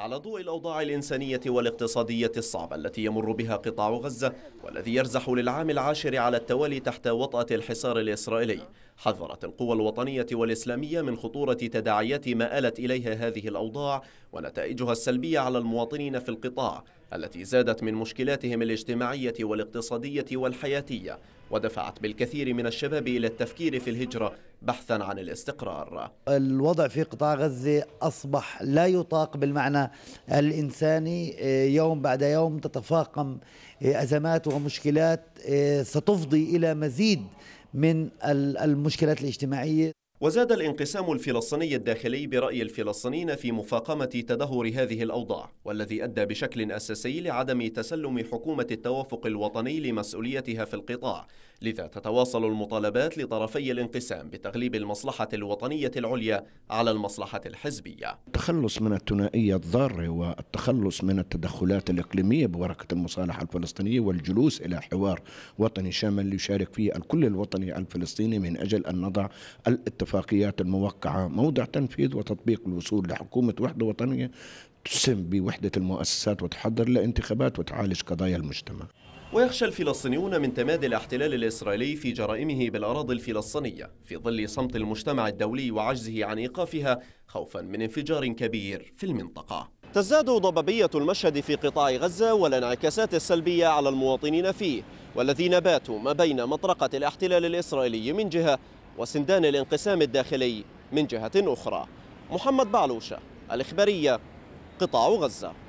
على ضوء الأوضاع الإنسانية والاقتصادية الصعبة التي يمر بها قطاع غزة والذي يرزح للعام العاشر على التوالي تحت وطأة الحصار الإسرائيلي حذرت القوى الوطنية والإسلامية من خطورة تداعيات ما آلت إليها هذه الأوضاع ونتائجها السلبية على المواطنين في القطاع التي زادت من مشكلاتهم الاجتماعية والاقتصادية والحياتية ودفعت بالكثير من الشباب إلى التفكير في الهجرة بحثا عن الاستقرار الوضع في قطاع غزة أصبح لا يطاق بالمعنى الإنساني آه، يوم بعد يوم تتفاقم آه، أزمات ومشكلات آه، ستفضي إلى مزيد من المشكلات الاجتماعية وزاد الانقسام الفلسطيني الداخلي برأي الفلسطينيين في مفاقمة تدهور هذه الأوضاع والذي أدى بشكل أساسي لعدم تسلم حكومة التوافق الوطني لمسؤوليتها في القطاع لذا تتواصل المطالبات لطرفي الانقسام بتغليب المصلحة الوطنية العليا على المصلحة الحزبية التخلص من الثنائية الضارة والتخلص من التدخلات الإقليمية بورقة المصالحة الفلسطينية والجلوس إلى حوار وطني شامل يشارك فيه الكل الوطني الفلسطيني من أجل أن نضع الاتفاق الاتفاقيات الموقعة موضع تنفيذ وتطبيق الوصول لحكومة وحدة وطنية تسهم بوحدة المؤسسات وتحضر لانتخابات وتعالج قضايا المجتمع ويخشى الفلسطينيون من تمادي الاحتلال الإسرائيلي في جرائمه بالأراضي الفلسطينية في ظل صمت المجتمع الدولي وعجزه عن إيقافها خوفا من انفجار كبير في المنطقة تزداد ضبابية المشهد في قطاع غزة والانعكاسات السلبية على المواطنين فيه والذين باتوا ما بين مطرقة الاحتلال الإسرائيلي من جهة وسندان الانقسام الداخلي من جهة أخرى محمد بعلوشة الإخبارية قطاع غزة